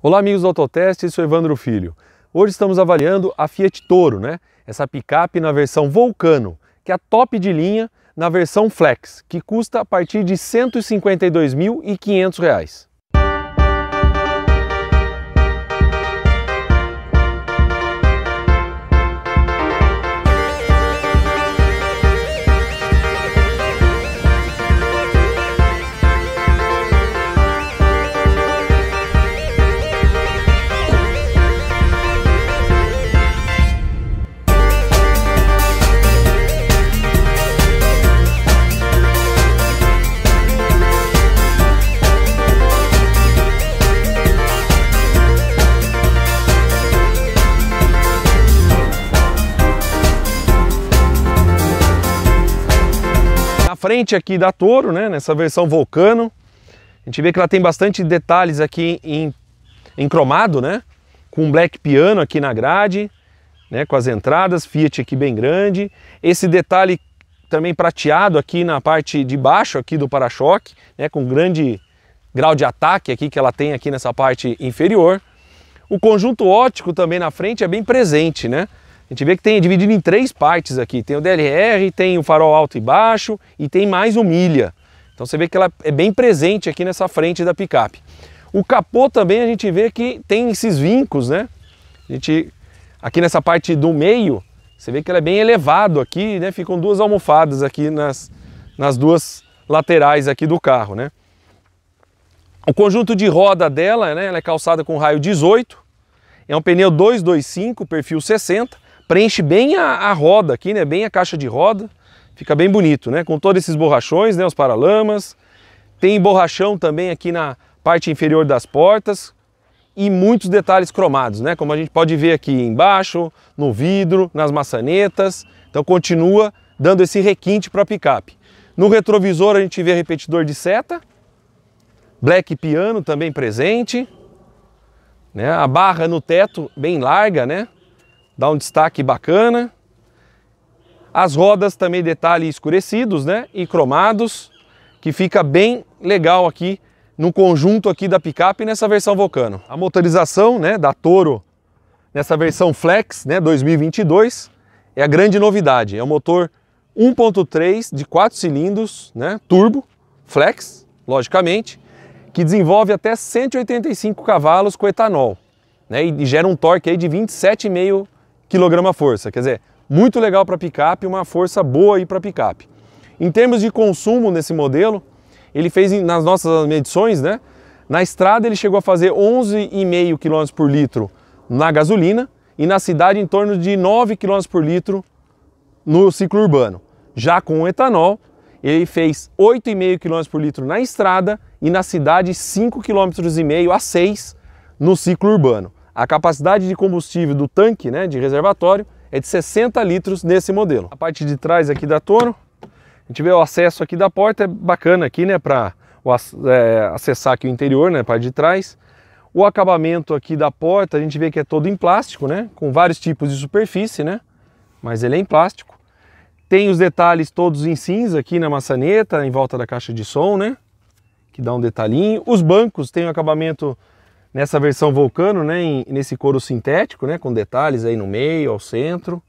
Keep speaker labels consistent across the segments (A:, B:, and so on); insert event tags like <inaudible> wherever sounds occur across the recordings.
A: Olá amigos do Autoteste, sou Evandro Filho. Hoje estamos avaliando a Fiat Toro, né? Essa picape na versão Vulcano, que é a top de linha na versão Flex, que custa a partir de R$ 152.500. frente aqui da Toro, né, nessa versão Volcano. A gente vê que ela tem bastante detalhes aqui em, em cromado, né, com black piano aqui na grade, né, com as entradas, Fiat aqui bem grande. Esse detalhe também prateado aqui na parte de baixo aqui do para-choque, né, com grande grau de ataque aqui que ela tem aqui nessa parte inferior. O conjunto ótico também na frente é bem presente, né? A gente vê que tem dividido em três partes aqui. Tem o DLR, tem o farol alto e baixo e tem mais o milha. Então você vê que ela é bem presente aqui nessa frente da picape. O capô também a gente vê que tem esses vincos, né? A gente, aqui nessa parte do meio, você vê que ela é bem elevado aqui, né? Ficam duas almofadas aqui nas, nas duas laterais aqui do carro, né? O conjunto de roda dela, né? Ela é calçada com raio 18, é um pneu 225, perfil 60, preenche bem a, a, roda aqui, né? Bem a caixa de roda. Fica bem bonito, né? Com todos esses borrachões, né? Os paralamas. Tem borrachão também aqui na parte inferior das portas. E muitos detalhes cromados, né? Como a gente pode ver aqui embaixo, no vidro, nas maçanetas. Então continua dando esse requinte para a picape. No retrovisor a gente vê repetidor de seta. Black piano também presente. Né? A barra no teto bem larga, né? dá um destaque bacana. As rodas também detalhe escurecidos, né? E cromados, que fica bem legal aqui no conjunto aqui da picape nessa versão Volcano. A motorização, né, da Toro nessa versão Flex, né, 2022, é a grande novidade. É um motor 1.3 de 4 cilindros, né, turbo, flex, logicamente, que desenvolve até 185 cavalos com etanol, né, e gera um torque aí de 27,5 quilograma-força. Quer dizer, muito legal para picape, uma força boa aí para picape. Em termos de consumo nesse modelo, ele fez nas nossas medições, né? Na estrada ele chegou a fazer 11,5 km por litro na gasolina e na cidade em torno de 9 km por litro no ciclo urbano. Já com o etanol, ele fez 8,5 km por litro na estrada e na cidade 5,5 km a 6 no ciclo urbano. A capacidade de combustível do tanque, né, de reservatório, é de 60 litros nesse modelo. A parte de trás aqui da Toro, a gente vê o acesso aqui da porta, é bacana aqui, né, para é, acessar aqui o interior, né, parte de trás. O acabamento aqui da porta, a gente vê que é todo em plástico, né, com vários tipos de superfície, né, mas ele é em plástico. Tem os detalhes todos em cinza aqui na maçaneta, em volta da caixa de som, né, que dá um detalhinho. Os bancos têm um acabamento nessa versão Vulcano, né, em, nesse couro sintético, né, com detalhes aí no meio, ao centro,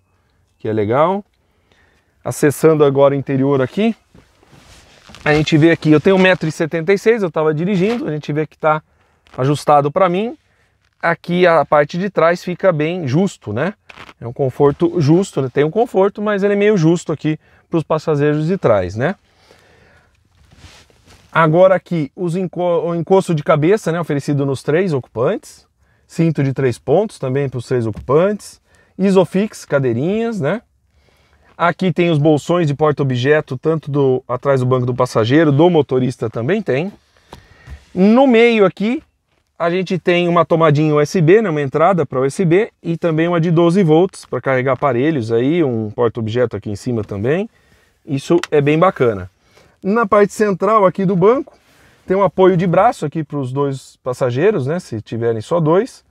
A: que é legal. Acessando agora o interior aqui, a gente vê aqui, eu tenho 1,76m, eu estava dirigindo, a gente vê que está ajustado para mim. Aqui a parte de trás fica bem justo, né? É um conforto justo, né? tem um conforto, mas ele é meio justo aqui para os passageiros de trás, né? Agora aqui, enco o encosto de cabeça, né, oferecido nos três ocupantes. Cinto de três pontos também para os três ocupantes. Isofix, cadeirinhas, né? Aqui tem os bolsões de porta-objeto, tanto do atrás do banco do passageiro, do motorista também tem. No meio aqui, a gente tem uma tomadinha USB, né, uma entrada para USB e também uma de 12 volts para carregar aparelhos aí, um porta-objeto aqui em cima também. Isso é bem bacana. Na parte central aqui do banco, tem um apoio de braço aqui para os dois passageiros, né? Se tiverem só dois.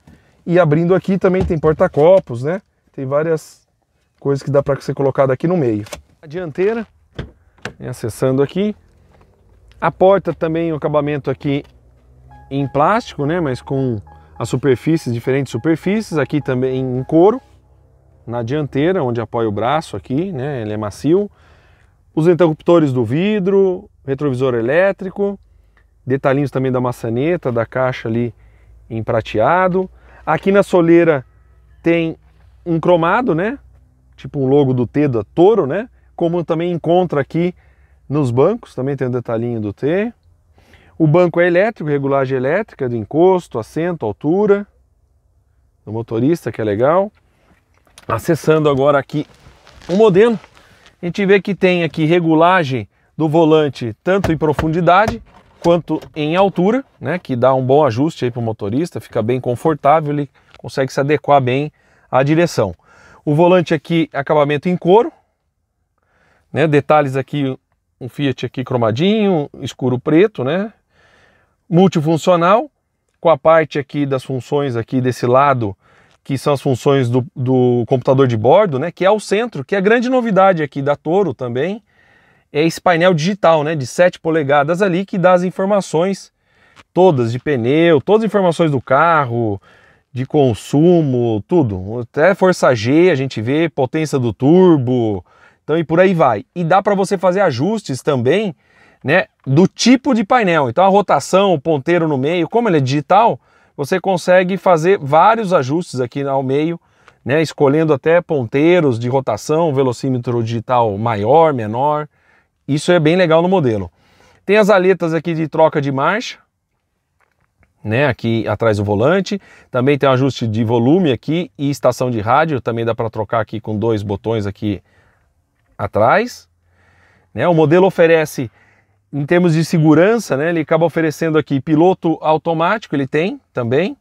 A: E abrindo aqui também tem porta-copos, né? Tem várias coisas que dá para ser colocado aqui no meio. A dianteira, acessando aqui. A porta também, o acabamento aqui em plástico, né? Mas com as superfícies, diferentes superfícies. Aqui também em couro. Na dianteira, onde apoia o braço aqui, né? Ele é macio os interruptores do vidro, retrovisor elétrico, detalhinhos também da maçaneta, da caixa ali em prateado. Aqui na soleira tem um cromado, né? Tipo um logo do T da Toro, né? Como também encontra aqui nos bancos, também tem um detalhinho do T. O banco é elétrico, regulagem elétrica, do encosto, assento, altura do motorista, que é legal. Acessando agora aqui o modelo a gente vê que tem aqui regulagem do volante tanto em profundidade quanto em altura, né, que dá um bom ajuste aí para o motorista, fica bem confortável, ele consegue se adequar bem à direção. O volante aqui, acabamento em couro, né, detalhes aqui, um Fiat aqui cromadinho, escuro preto, né, multifuncional, com a parte aqui das funções aqui desse lado que são as funções do, do computador de bordo, né, que é o centro, que é a grande novidade aqui da Toro também, é esse painel digital né, de 7 polegadas ali que dá as informações todas de pneu, todas as informações do carro, de consumo, tudo. Até força G a gente vê, potência do turbo, então e por aí vai. E dá para você fazer ajustes também né, do tipo de painel. Então a rotação, o ponteiro no meio, como ele é digital, você consegue fazer vários ajustes aqui ao meio, né, escolhendo até ponteiros de rotação, velocímetro digital maior, menor. Isso é bem legal no modelo. Tem as aletas aqui de troca de marcha, né, aqui atrás do volante. Também tem um ajuste de volume aqui e estação de rádio, também dá para trocar aqui com dois botões aqui atrás. Né, o modelo oferece em termos de segurança, né, ele acaba oferecendo aqui piloto automático, ele tem também,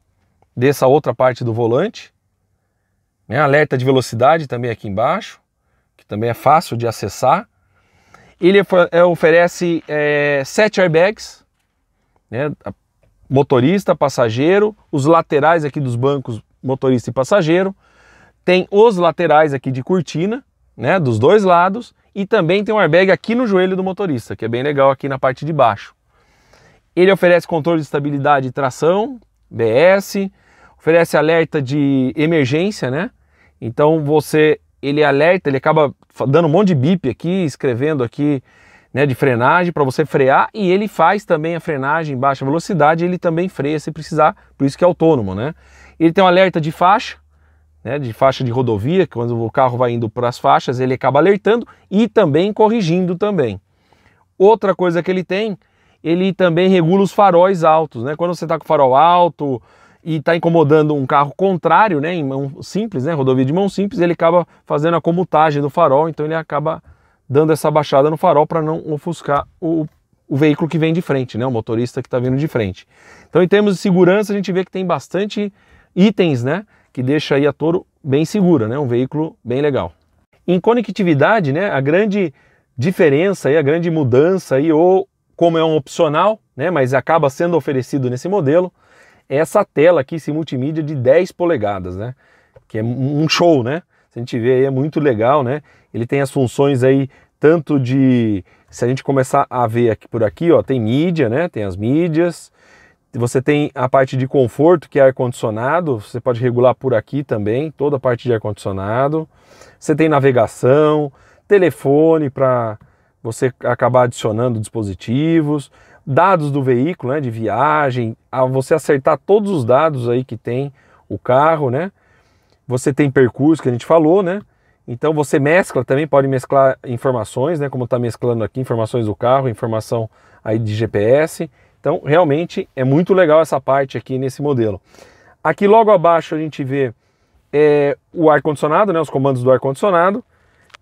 A: dessa outra parte do volante. Né, alerta de velocidade também aqui embaixo, que também é fácil de acessar. Ele é, oferece é, sete airbags, né, motorista, passageiro, os laterais aqui dos bancos, motorista e passageiro. Tem os laterais aqui de cortina, né, dos dois lados, e também tem um airbag aqui no joelho do motorista, que é bem legal aqui na parte de baixo. Ele oferece controle de estabilidade e tração, BS, oferece alerta de emergência, né? Então você, ele alerta, ele acaba dando um monte de bip aqui, escrevendo aqui, né, de frenagem para você frear e ele faz também a frenagem em baixa velocidade, ele também freia se precisar, por isso que é autônomo, né? Ele tem um alerta de faixa, né, de faixa de rodovia, que quando o carro vai indo para as faixas, ele acaba alertando e também corrigindo também. Outra coisa que ele tem, ele também regula os faróis altos, né? Quando você está com o farol alto e está incomodando um carro contrário, né, em mão simples, né, rodovia de mão simples, ele acaba fazendo a comutagem do farol, então ele acaba dando essa baixada no farol para não ofuscar o, o, veículo que vem de frente, né, o motorista que está vindo de frente. Então, em termos de segurança, a gente vê que tem bastante itens, né, que deixa aí a Toro bem segura, né? Um veículo bem legal. Em conectividade, né? A grande diferença aí, a grande mudança aí, ou como é um opcional, né? Mas acaba sendo oferecido nesse modelo, é essa tela aqui, esse multimídia de 10 polegadas, né? Que é um show, né? Se a gente vê aí, é muito legal, né? Ele tem as funções aí, tanto de... Se a gente começar a ver aqui por aqui, ó, tem mídia, né? Tem as mídias, você tem a parte de conforto, que é ar-condicionado, você pode regular por aqui também, toda a parte de ar-condicionado. Você tem navegação, telefone para você acabar adicionando dispositivos, dados do veículo, né, de viagem, a você acertar todos os dados aí que tem o carro, né? Você tem percurso que a gente falou, né? Então você mescla também, pode mesclar informações, né? Como está mesclando aqui, informações do carro, informação aí de GPS. Então, realmente é muito legal essa parte aqui nesse modelo. Aqui logo abaixo a gente vê é, o ar-condicionado, né, os comandos do ar-condicionado,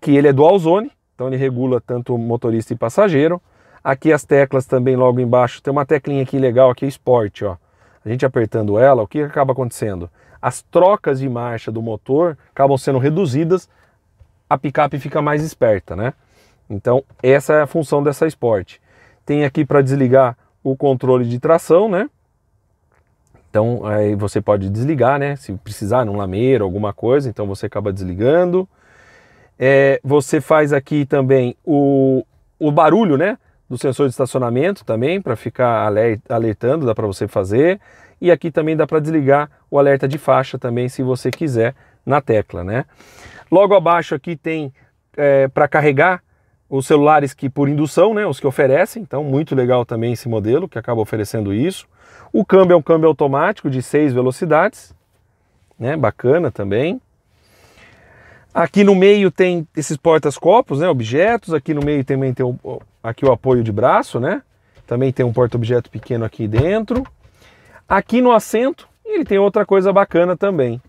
A: que ele é dual zone, então ele regula tanto motorista e passageiro. Aqui as teclas também logo embaixo, tem uma teclinha aqui legal, aqui é esporte, ó. A gente apertando ela, o que acaba acontecendo? As trocas de marcha do motor acabam sendo reduzidas, a picape fica mais esperta, né? Então essa é a função dessa esporte. Tem aqui para desligar o controle de tração, né? Então aí você pode desligar, né? Se precisar num lameiro, alguma coisa, então você acaba desligando. É, você faz aqui também o, o barulho, né? Do sensor de estacionamento também, para ficar alertando, dá para você fazer. E aqui também dá para desligar o alerta de faixa também, se você quiser, na tecla, né? Logo abaixo aqui tem é, para carregar os celulares que por indução, né, os que oferecem, então muito legal também esse modelo que acaba oferecendo isso. O câmbio é um câmbio automático de seis velocidades, né, bacana também. Aqui no meio tem esses porta-copos, né, objetos, aqui no meio também tem o, aqui o apoio de braço, né? Também tem um porta-objeto pequeno aqui dentro. Aqui no assento, ele tem outra coisa bacana também.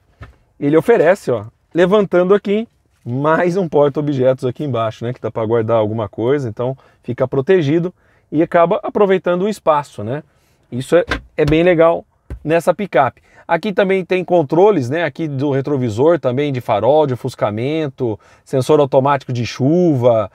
A: Ele oferece, ó, levantando aqui, mais um porta-objetos aqui embaixo, né, que tá para guardar alguma coisa, então fica protegido e acaba aproveitando o espaço, né? Isso é, é bem legal nessa picape. Aqui também tem controles, né? Aqui do retrovisor também, de farol, de ofuscamento, sensor automático de chuva,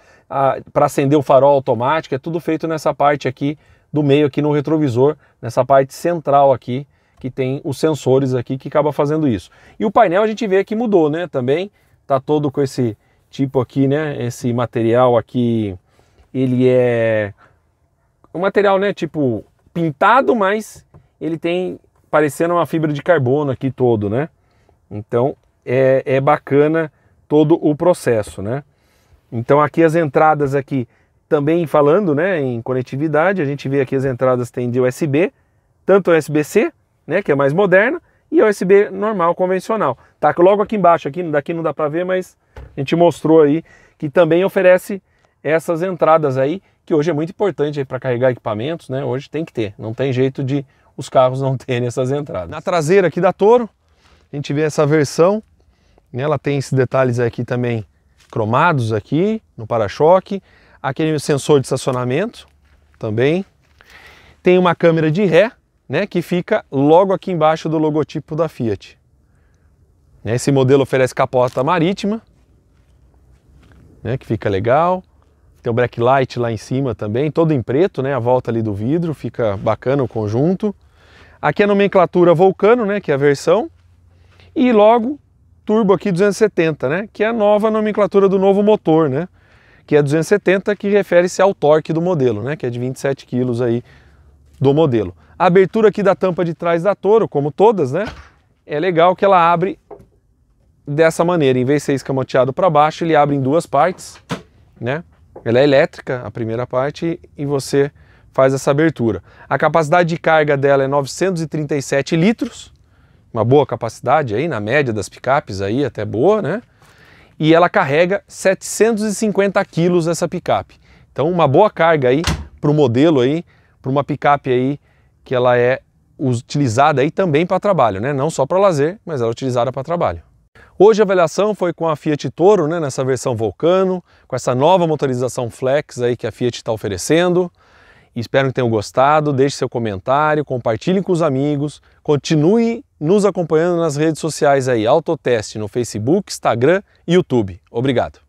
A: para acender o farol automático, é tudo feito nessa parte aqui do meio, aqui no retrovisor, nessa parte central aqui, que tem os sensores aqui que acaba fazendo isso. E o painel a gente vê que mudou, né? Também Tá todo com esse tipo aqui, né? Esse material aqui, ele é um material, né? Tipo pintado, mas ele tem parecendo uma fibra de carbono aqui todo, né? Então é, é bacana todo o processo, né? Então aqui as entradas aqui também falando, né? Em conectividade, a gente vê aqui as entradas tem de USB, tanto USB-C, né? Que é mais moderna, e USB normal convencional. Tá logo aqui embaixo, aqui daqui não dá para ver, mas a gente mostrou aí que também oferece essas entradas aí, que hoje é muito importante para carregar equipamentos, né? Hoje tem que ter, não tem jeito de os carros não <laughs> terem essas entradas. Na traseira aqui da Toro, a gente vê essa versão, né? ela tem esses detalhes aqui também cromados aqui no para-choque, aquele sensor de estacionamento também, tem uma câmera de ré, né, que fica logo aqui embaixo do logotipo da Fiat. Né, esse modelo oferece capota marítima, né, que fica legal. Tem o light lá em cima também, todo em preto, né, a volta ali do vidro, fica bacana o conjunto. Aqui é a nomenclatura Vulcano, né, que é a versão. E logo turbo aqui 270, né, que é a nova nomenclatura do novo motor, né, que é 270, que refere-se ao torque do modelo, né, que é de 27 kg aí do modelo. A abertura aqui da tampa de trás da Toro, como todas, né? É legal que ela abre dessa maneira. Em vez de ser escamoteado para baixo, ele abre em duas partes, né? Ela é elétrica, a primeira parte, e você faz essa abertura. A capacidade de carga dela é 937 litros, uma boa capacidade aí, na média das picapes aí, até boa, né? E ela carrega 750 quilos essa picape. Então, uma boa carga aí para o modelo aí, para uma picape aí que ela é utilizada aí também para trabalho, né? não só para lazer, mas ela é utilizada para trabalho. Hoje a avaliação foi com a Fiat Toro, né, nessa versão Vulcano, com essa nova motorização Flex aí que a Fiat está oferecendo. Espero que tenham gostado, deixe seu comentário, compartilhe com os amigos, continue nos acompanhando nas redes sociais aí, Autoteste no Facebook, Instagram e YouTube. Obrigado.